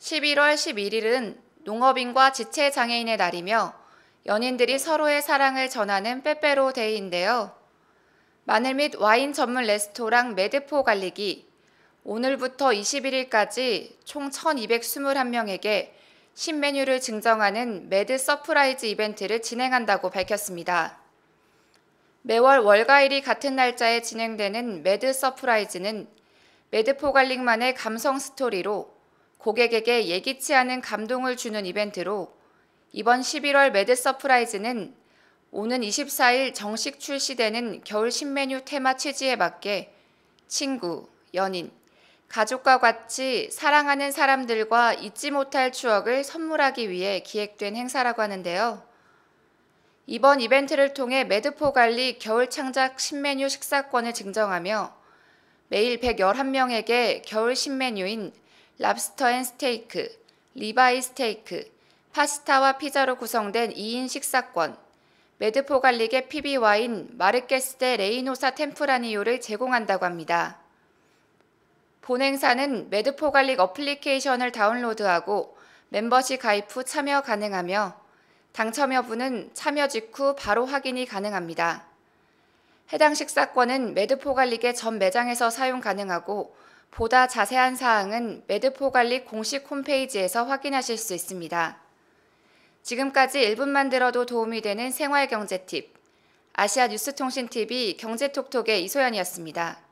11월 11일은 농업인과 지체장애인의 날이며 연인들이 서로의 사랑을 전하는 빼빼로 데이인데요. 마늘 및 와인 전문 레스토랑 메드포 갈릭이 오늘부터 21일까지 총 1221명에게 신메뉴를 증정하는 매드 서프라이즈 이벤트를 진행한다고 밝혔습니다. 매월 월가일이 같은 날짜에 진행되는 매드 서프라이즈는 매드포갈릭만의 감성 스토리로 고객에게 예기치 않은 감동을 주는 이벤트로 이번 11월 매드 서프라이즈는 오는 24일 정식 출시되는 겨울 신메뉴 테마 취지에 맞게 친구, 연인, 가족과 같이 사랑하는 사람들과 잊지 못할 추억을 선물하기 위해 기획된 행사라고 하는데요. 이번 이벤트를 통해 매드포 관리 겨울 창작 신메뉴 식사권을 증정하며 매일 111명에게 겨울 신메뉴인 랍스터 앤 스테이크, 리바이 스테이크, 파스타와 피자로 구성된 2인 식사권, 메드포 갈릭의 PB 와인 마르케스데 레이노사 템프라니오를 제공한다고 합니다. 본 행사는 메드포 갈릭 어플리케이션을 다운로드하고 멤버십 가입 후 참여 가능하며 당첨 여부는 참여 직후 바로 확인이 가능합니다. 해당 식사권은 메드포 갈릭의 전 매장에서 사용 가능하고 보다 자세한 사항은 매드포 관리 공식 홈페이지에서 확인하실 수 있습니다. 지금까지 1분만 들어도 도움이 되는 생활경제 팁, 아시아 뉴스통신 TV 경제톡톡의 이소연이었습니다.